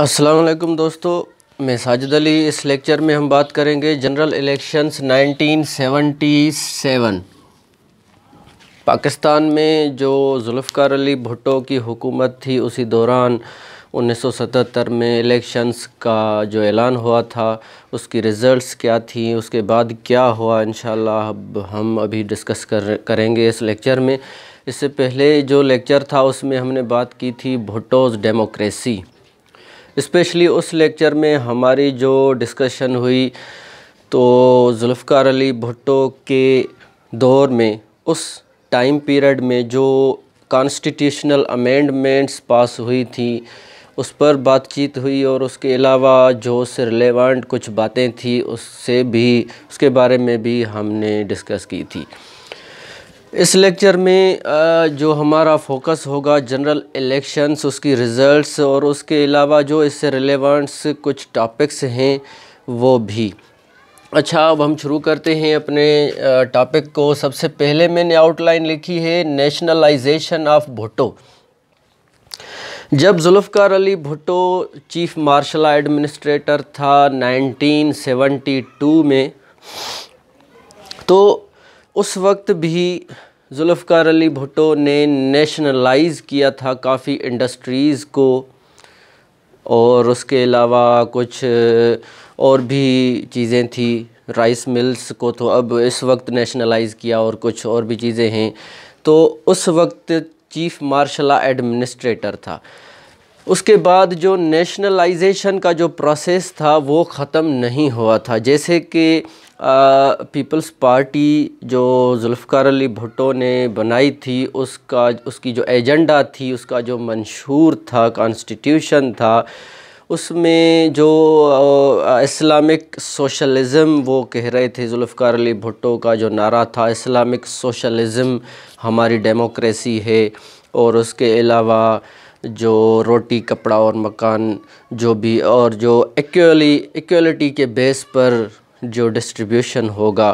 अस्सलाम दोस्तों मैं साजिद अली इस लेक्चर में हम बात करेंगे जनरल इलेक्शंस 1977 पाकिस्तान में जो जुल्फ़ार अली भुट्टो की हुकूमत थी उसी दौरान 1977 में इलेक्शंस का जो ऐलान हुआ था उसकी रिज़ल्ट्स क्या थी उसके बाद क्या हुआ इन अब हम अभी डिस्कस कर करेंगे इस लेक्चर में इससे पहले जो लेक्चर था उसमें हमने बात की थी भुट्टोज़ डेमोक्रेसी इस्पेशली उस लेक्चर में हमारी जो डिस्कशन हुई तो जुल्फ़ार अली भुट्टो के दौर में उस टाइम पीरियड में जो कॉन्स्टिट्यूशनल अमेंडमेंट्स पास हुई थी उस पर बातचीत हुई और उसके अलावा जो उससे रिलेवेंट कुछ बातें थी उससे भी उसके बारे में भी हमने डिस्कस की थी इस लेक्चर में जो हमारा फोकस होगा जनरल इलेक्शंस उसकी रिज़ल्ट्स और उसके अलावा जो इससे रिलेवेंट्स कुछ टॉपिक्स हैं वो भी अच्छा अब हम शुरू करते हैं अपने टॉपिक को सबसे पहले मैंने आउटलाइन लिखी है नेशनलाइजेशन ऑफ भुट्टो जब Zulfiqar Ali Bhutto chief martial administrator था 1972 में तो उस वक्त भी जुल्फ़ार अली भुट्टो ने नेशनलाइज़ किया था काफ़ी इंडस्ट्रीज़ को और उसके अलावा कुछ और भी चीज़ें थी राइस मिल्स को तो अब इस वक्त नेशनलाइज़ किया और कुछ और भी चीज़ें हैं तो उस वक्त चीफ़ मार्शल एडमिनिस्ट्रेटर था उसके बाद जो नेशनलाइजेशन का जो प्रोसेस था वो ख़त्म नहीं हुआ था जैसे कि पीपल्स पार्टी जो जुल्फ़ार अली भुट्टो ने बनाई थी उसका उसकी जो एजेंडा थी उसका जो मंशूर था कॉन्स्टिट्यूशन था उसमें जो इस्लामिक सोशलिज़म वो कह रहे थे जुल्फ़ार अली भुट्टो का जो नारा था इस्लामिक सोशलिज़म हमारी डेमोक्रेसी है और उसके अलावा जो रोटी कपड़ा और मकान जो भी और जो एक्ली इक्वलिटी के बेस पर जो डिस्ट्रीब्यूशन होगा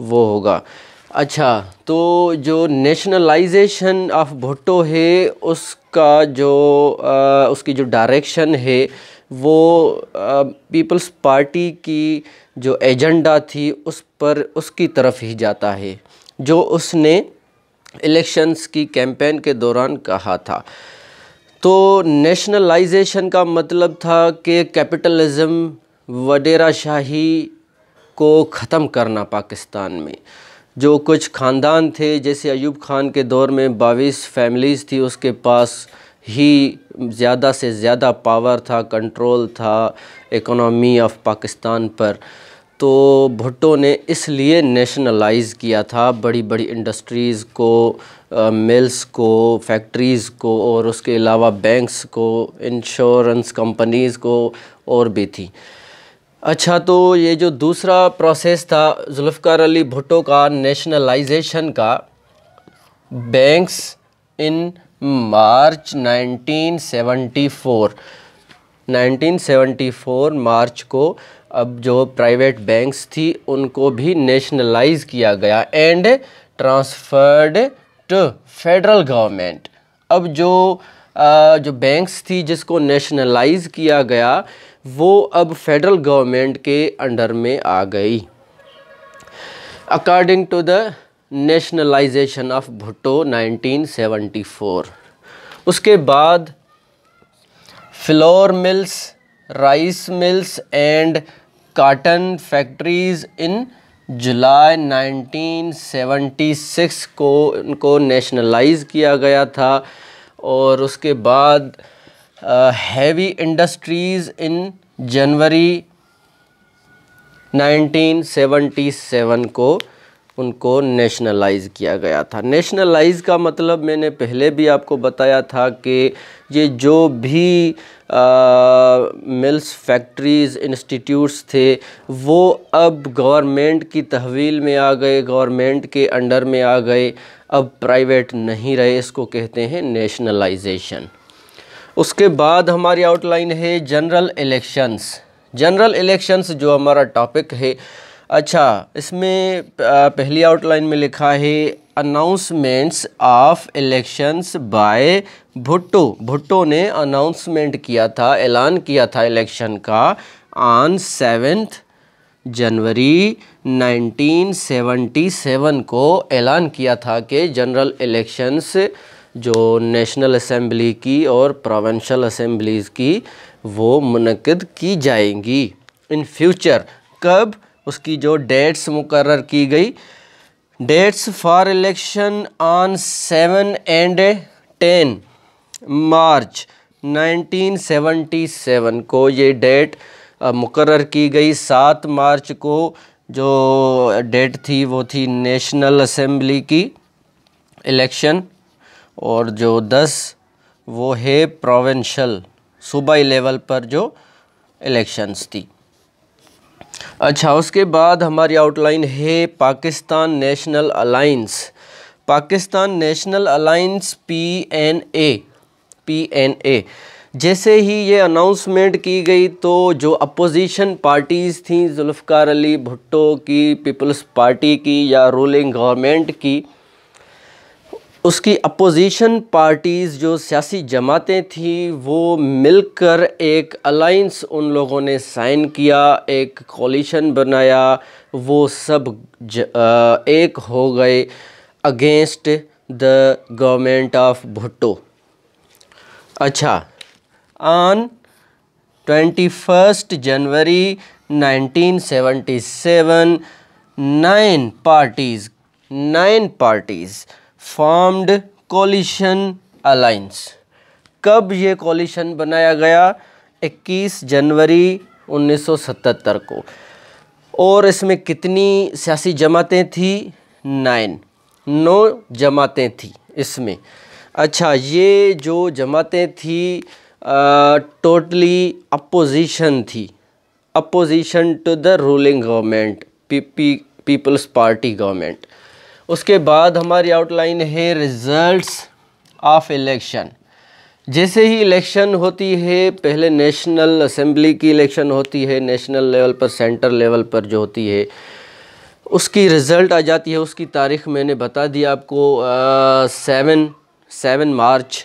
वो होगा अच्छा तो जो नेशनलाइजेशन ऑफ भुट्टो है उसका जो आ, उसकी जो डायरेक्शन है वो पीपल्स पार्टी की जो एजेंडा थी उस पर उसकी तरफ ही जाता है जो उसने इलेक्शंस की कैंपेन के दौरान कहा था तो नेशनलाइजेशन का मतलब था कि कैपिटलिज्म वडेरा शाही को ख़त्म करना पाकिस्तान में जो कुछ ख़ानदान थे जैसे अयूब खान के दौर में बाईस फैमिलीज़ थी उसके पास ही ज़्यादा से ज़्यादा पावर था कंट्रोल था इकोनॉमी ऑफ पाकिस्तान पर तो भुट्टो ने इसलिए नेशनलाइज़ किया था बड़ी बड़ी इंडस्ट्रीज़ को मिल्स को फैक्ट्रीज़ को और उसके अलावा बैंक्स को इंश्योरेंस कंपनीज़ को और भी थी अच्छा तो ये जो दूसरा प्रोसेस था जुल्फ़ार अली भुट्टो का नेशनलाइजेशन का बैंक्स इन मार्च 1974 1974 मार्च को अब जो प्राइवेट बैंक्स थी उनको भी नेशनलाइज किया गया and transferred to federal government अब जो आ, जो बैंक्स थी जिसको नेशनलाइज किया गया वो अब फेडरल गवर्नमेंट के अंडर में आ गई according to the nationalization of Bhutto 1974 उसके बाद flour mills rice mills and cotton factories in July 1976 को उनको नेशनलाइज किया गया था और उसके बाद हैवी इंडस्ट्रीज़ इन जनवरी 1977 को उनको नेशनलाइज किया गया था नेशनलाइज का मतलब मैंने पहले भी आपको बताया था कि ये जो भी मिल्स फैक्ट्रीज़ इंस्टीट्यूट्स थे वो अब गवर्नमेंट की तहवील में आ गए गवर्नमेंट के अंडर में आ गए अब प्राइवेट नहीं रहे इसको कहते हैं नेशनलाइजेशन उसके बाद हमारी आउटलाइन है जनरल इलेक्शंस जनरल इलेक्शंस जो हमारा टॉपिक है अच्छा इसमें पहली आउटलाइन में लिखा है announcements of elections by Bhutto Bhutto ने अनाउंसमेंट किया था ऐलान किया था इलेक्शन का ऑन सेवेंथ जनवरी 1977 को ऐलान किया था कि जनरल इलेक्शंस जो नेशनल असम्बली की और प्रोवेंशल असम्बलीज़ की वो मनकद की जाएंगी इन फ्यूचर कब उसकी जो डेट्स मुकर की गई dates for election on seven and ten March 1977 को ये डेट मुकर की गई सात मार्च को जो डेट थी वो थी नेशनल असम्बली की इलेक्शन और जो दस वो है प्रोविंशल सूबाई लेवल पर जो इलेक्शंस थी अच्छा उसके बाद हमारी आउटलाइन है Pakistan national alliance Pakistan national alliance P N A P N A जैसे ही ये अनाउंसमेंट की गई तो जो अपोजिशन पार्टीज़ थी जुल्फ़ार अली भुट्टो की पीपल्स पार्टी की या रूलिंग गवर्नमेंट की उसकी अपोजिशन पार्टीज़ जो सियासी जमातें थीं वो मिलकर एक अलाइंस उन लोगों ने साइन किया एक कॉलिशन बनाया वो सब ज, आ, एक हो गए against the government of Bhutto अच्छा on twenty first January 1977 nine parties nine parties formed coalition alliance कब ये कोलिशन बनाया गया 21 जनवरी 1977 को और इसमें कितनी सियासी जमातें थी नाइन नौ जमातें थी इसमें अच्छा ये जो जमातें थी टोटली अपोजिशन थी opposition to the ruling government people's party government उसके बाद हमारी आउटलाइन है रिजल्ट्स ऑफ इलेक्शन जैसे ही इलेक्शन होती है पहले नेशनल असेंबली की इलेक्शन होती है नेशनल लेवल पर सेंटर लेवल पर जो होती है उसकी रिज़ल्ट आ जाती है उसकी तारीख मैंने बता दी आपको सेवन सेवन मार्च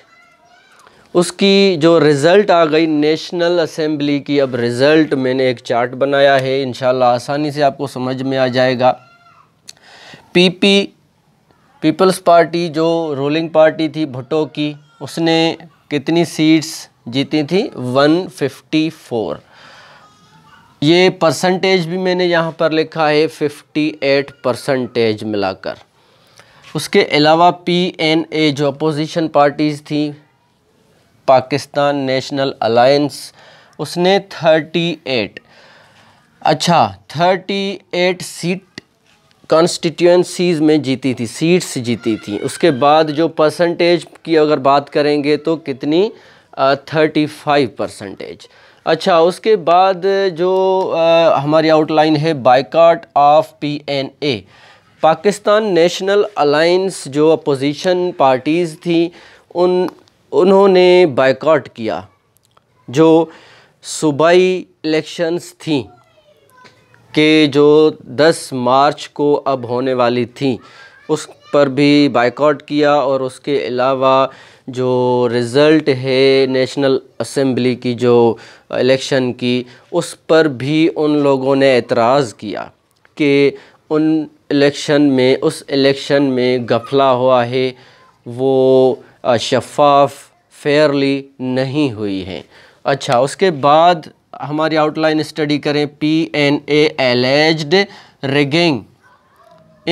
उसकी जो रिज़ल्ट आ गई नेशनल असेंबली की अब रिज़ल्ट मैंने एक चार्ट बनाया है इन आसानी से आपको समझ में आ जाएगा पीपी पीपल्स पार्टी जो रूलिंग पार्टी थी भुट्टो की उसने कितनी सीट्स जीती थी 154 ये परसेंटेज भी मैंने यहाँ पर लिखा है 58 परसेंटेज मिलाकर उसके अलावा पी एन ए जो अपोजिशन पार्टीज़ थी पाकिस्तान नेशनल अलायंस उसने 38 अच्छा 38 सीट कॉन्स्टिट्यूंसीज़ में जीती थी सीट्स जीती थी उसके बाद जो परसेंटेज की अगर बात करेंगे तो कितनी थर्टी फाइव परसेंटेज अच्छा उसके बाद जो आ, हमारी आउटलाइन है boycott of P N A Pakistan national alliance जो अपोजिशन पार्टीज़ थी उन उन्होंने बाइकाट किया जो सूबाई इलेक्शंस थी कि जो 10 मार्च को अब होने वाली थी उस पर भी बाइकआउट किया और उसके अलावा जो रिज़ल्ट है नेशनल असम्बली की जो इलेक्शन की उस पर भी उन लोगों ने एतराज़ किया कि उन इलेक्शन में उस इलेक्शन में गफला हुआ है वो शफाफ फेयरली नहीं हुई है अच्छा उसके बाद हमारी आउटलाइन स्टडी करें P N A alleged rigging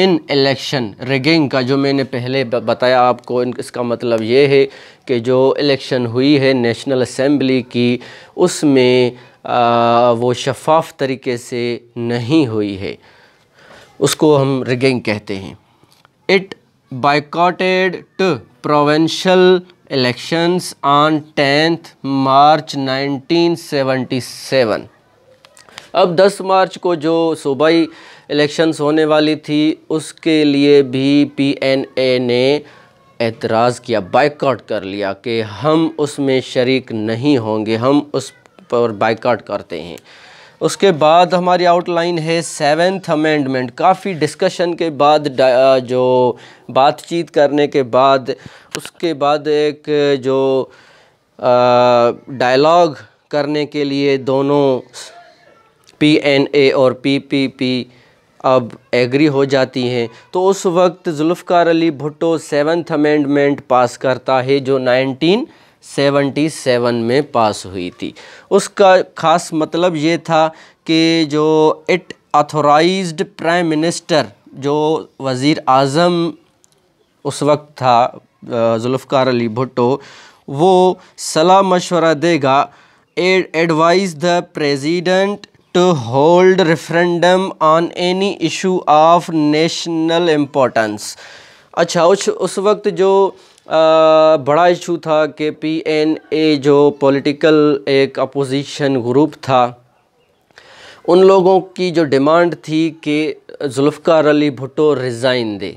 in election rigging का जो मैंने पहले बताया आपको इसका मतलब ये है कि जो इलेक्शन हुई है नेशनल असम्बली की उसमें वो शफाफ तरीके से नहीं हुई है उसको हम रिगिंग कहते हैं it boycotted to provincial elections on 10th March 1977 अब 10 मार्च को जो सूबाई इलेक्शंस होने वाली थी उसके लिए भी पीएनए ने एतराज़ किया बाइकआउट कर लिया कि हम उसमें शरीक नहीं होंगे हम उस पर बाइकआउट करते हैं उसके बाद हमारी आउटलाइन है सेवेंथ अमेंडमेंट काफ़ी डिस्कशन के बाद जो बातचीत करने के बाद उसके बाद एक जो डायलॉग करने के लिए दोनों पी एन ए और पी पी पी अब एग्री हो जाती हैं तो उस वक्त Zulfiqar Ali Bhutto seventh amendment pass करता है जो नाइनटीन 77 में पास हुई थी उसका ख़ास मतलब ये था कि जो इट अथोराइज्ड प्राइम मिनिस्टर जो वज़ी अज़म उस वक्त था जुल्फ़ार अली भुट्टो वो सलाह मशवरा देगा advise the president to hold referendum on any issue of national importance अच्छा उस उस वक्त जो बड़ा इशू था कि पीएनए जो पॉलिटिकल एक अपोजिशन ग्रुप था उन लोगों की जो डिमांड थी कि जुल्फ़ार अली भुट्टो रिज़ाइन दे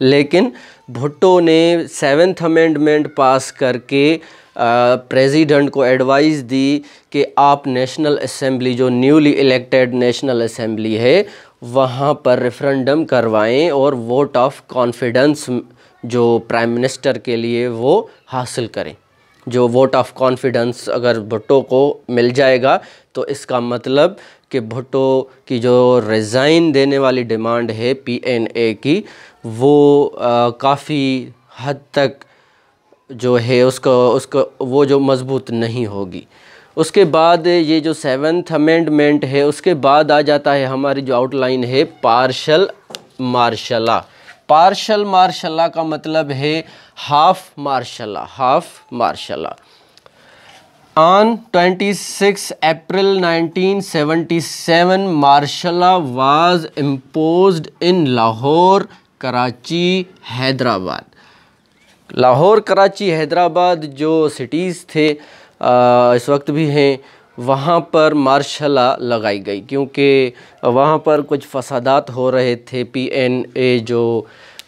लेकिन भुट्टो ने सेवेंथ अमेंडमेंट पास करके प्रेसिडेंट को एडवाइस दी कि आप नेशनल असम्बली जो न्यूली इलेक्टेड नेशनल असम्बली है वहाँ पर रेफरेंडम करवाएं और वोट ऑफ कॉन्फिडेंस जो प्राइम मिनिस्टर के लिए वो हासिल करें जो वोट ऑफ कॉन्फिडेंस अगर भुट्टो को मिल जाएगा तो इसका मतलब कि भुट्टो की जो रिज़ाइन देने वाली डिमांड है पीएनए की वो काफ़ी हद तक जो है उसको उसको वो जो मज़बूत नहीं होगी उसके बाद ये जो सेवन्थ अमेंडमेंट है उसके बाद आ जाता है हमारी जो आउटलाइन है पार्शल मार्शला पार्शल मार्शला का मतलब है half martial law half martial law on 26 April 1977 martial law was impose in Lahore Karachi Hyderabad Lahore Karachi Hyderabad जो सिटीज़ थे आ, इस वक्त भी हैं वहाँ पर मार्शला लगाई गई क्योंकि वहाँ पर कुछ फसादात हो रहे थे पीएनए जो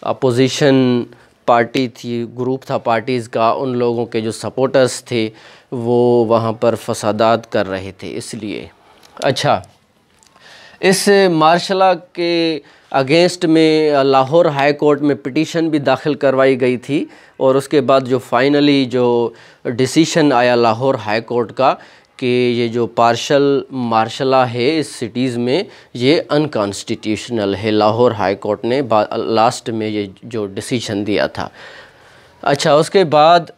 अपोजिशन पार्टी थी ग्रुप था पार्टीज़ का उन लोगों के जो सपोर्टर्स थे वो वहाँ पर फसादात कर रहे थे इसलिए अच्छा इस मार्शला के अगेंस्ट में लाहौर हाई कोर्ट में पिटीशन भी दाखिल करवाई गई थी और उसके बाद जो फाइनली जो डिसीशन आया लाहौर हाई कोर्ट का कि ये जो पार्शल मार्शला है इस सिटीज़ में ये अनकॉन्स्टिट्यूशनल है लाहौर हाई कोर्ट ने लास्ट में ये जो डिसीजन दिया था अच्छा उसके बाद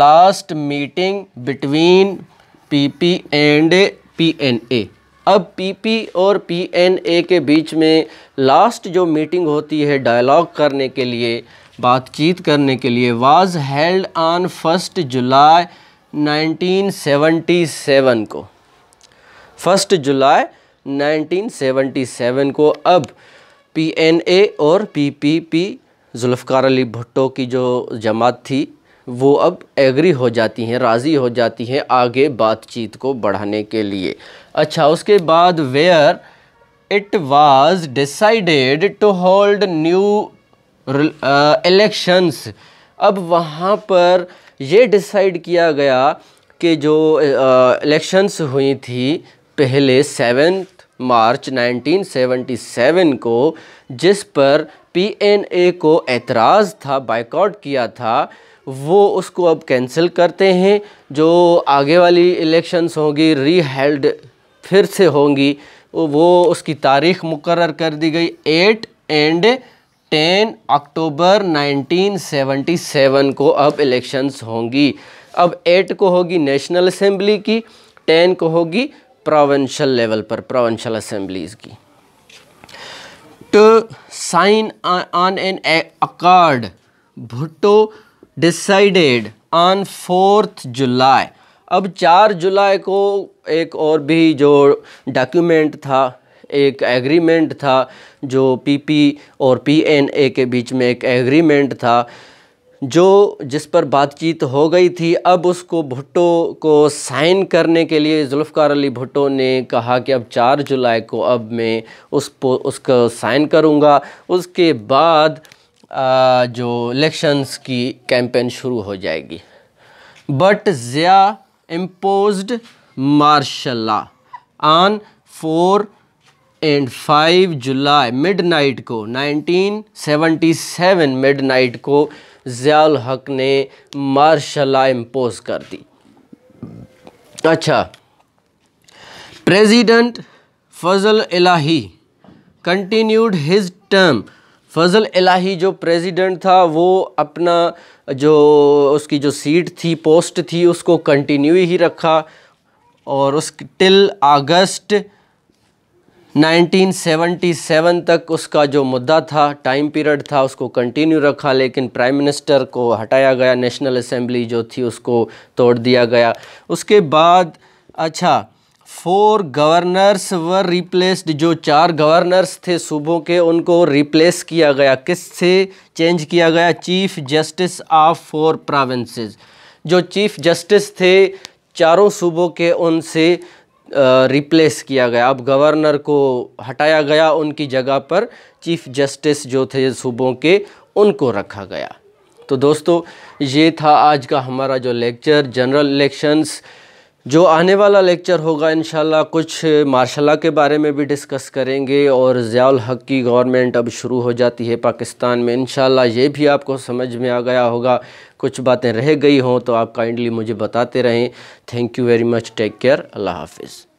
last meeting between PP and PNA अब पीपी और पीएनए के बीच में लास्ट जो मीटिंग होती है डायलॉग करने के लिए बातचीत करने के लिए was held on first July 1977 को फर्स्ट जुलाई 1977 को अब पीएनए और पीपीपी जुल्फ़ार अली भुट्टो की जो जमात थी वो अब एग्री हो जाती हैं राज़ी हो जाती हैं आगे बातचीत को बढ़ाने के लिए अच्छा उसके बाद where it was decided to hold new elections अब वहाँ पर ये डिसाइड किया गया कि जो इलेक्शंस हुई थी पहले सेवेंथ मार्च 1977 को जिस पर पीएनए को एतराज़ था बाइकआउट किया था वो उसको अब कैंसिल करते हैं जो आगे वाली इलेक्शंस होंगी रीहेल्ड फिर से होंगी वो उसकी तारीख मुकर कर दी गई एट एंड 10 अक्टूबर 1977 को अब इलेक्शंस होंगी अब 8 को होगी नेशनल असेंबली की 10 को होगी प्रोवेंशल लेवल पर प्रोवेंशल असेंबलीज की to sign on an accord Bhutto decided on fourth July अब चार जुलाई को एक और भी जो डॉक्यूमेंट था एक एग्रीमेंट था जो पीपी और पीएनए के बीच में एक एग्रीमेंट था जो जिस पर बातचीत हो गई थी अब उसको भुट्टो को साइन करने के लिए जुल्फ़ार अली भुट्टो ने कहा कि अब 4 जुलाई को अब मैं उस उसको साइन करूंगा उसके बाद आ, जो इलेक्शंस की कैंपेन शुरू हो जाएगी but Zia imposed martial on four and five July midnight को 1977 मिडनाइट को ज़ियाल हक ने मार्शला इम्पोज कर दी अच्छा president Fazal Elahi continued his term Fazal Elahi जो प्रेसिडेंट था वो अपना जो उसकी जो सीट थी पोस्ट थी उसको कंटिन्यू ही रखा और उस टिल अगस्त 1977 तक उसका जो मुद्दा था टाइम पीरियड था उसको कंटिन्यू रखा लेकिन प्राइम मिनिस्टर को हटाया गया नेशनल असेंबली जो थी उसको तोड़ दिया गया उसके बाद अच्छा फोर गवर्नर्स वर रिप्लेस्ड जो चार गवर्नर्स थे सूबों के उनको रिप्लेस किया गया किस से चेंज किया गया chief justice of four provinces जो चीफ जस्टिस थे चारों सूबों के उनसे रिप्लेस किया गया अब गवर्नर को हटाया गया उनकी जगह पर चीफ जस्टिस जो थे सूबों के उनको रखा गया तो दोस्तों ये था आज का हमारा जो लेक्चर जनरल इलेक्शंस जो आने वाला लेक्चर होगा इन कुछ मार्शल के बारे में भी डिस्कस करेंगे और ज़ियाल हक की गवर्नमेंट अब शुरू हो जाती है पाकिस्तान में इन ये भी आपको समझ में आ गया होगा कुछ बातें रह गई हों तो आप काइंडली मुझे बताते रहें thank you very much take care अल्लाह हाफिज़